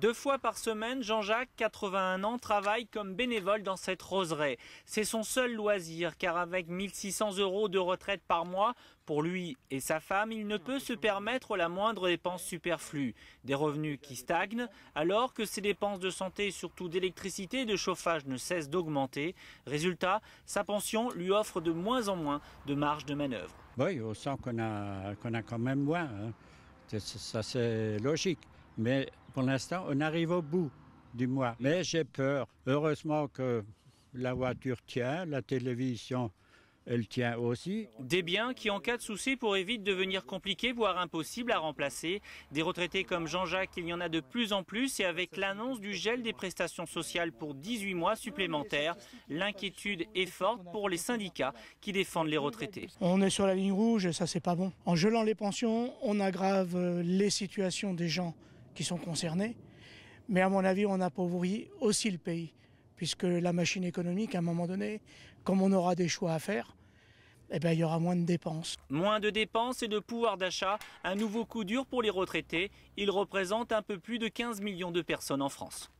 Deux fois par semaine, Jean-Jacques, 81 ans, travaille comme bénévole dans cette roseraie. C'est son seul loisir, car avec 1600 euros de retraite par mois, pour lui et sa femme, il ne peut se permettre la moindre dépense superflue. Des revenus qui stagnent, alors que ses dépenses de santé, surtout d'électricité et de chauffage, ne cessent d'augmenter. Résultat, sa pension lui offre de moins en moins de marge de manœuvre. Oui, on sent qu'on a, qu'on a quand même moins. Hein. Ça, c'est logique. Mais pour l'instant, on arrive au bout du mois. Mais j'ai peur. Heureusement que la voiture tient, la télévision, elle tient aussi. Des biens qui, en cas de souci, pourraient vite devenir compliqués, voire impossibles à remplacer. Des retraités comme Jean-Jacques, il y en a de plus en plus. Et avec l'annonce du gel des prestations sociales pour 18 mois supplémentaires, l'inquiétude est forte pour les syndicats qui défendent les retraités. On est sur la ligne rouge, ça c'est pas bon. En gelant les pensions, on aggrave euh, les situations des gens qui sont concernés. Mais à mon avis, on appauvrit aussi le pays, puisque la machine économique, à un moment donné, comme on aura des choix à faire, eh bien il y aura moins de dépenses. Moins de dépenses et de pouvoir d'achat, un nouveau coup dur pour les retraités. Ils représentent un peu plus de 15 millions de personnes en France.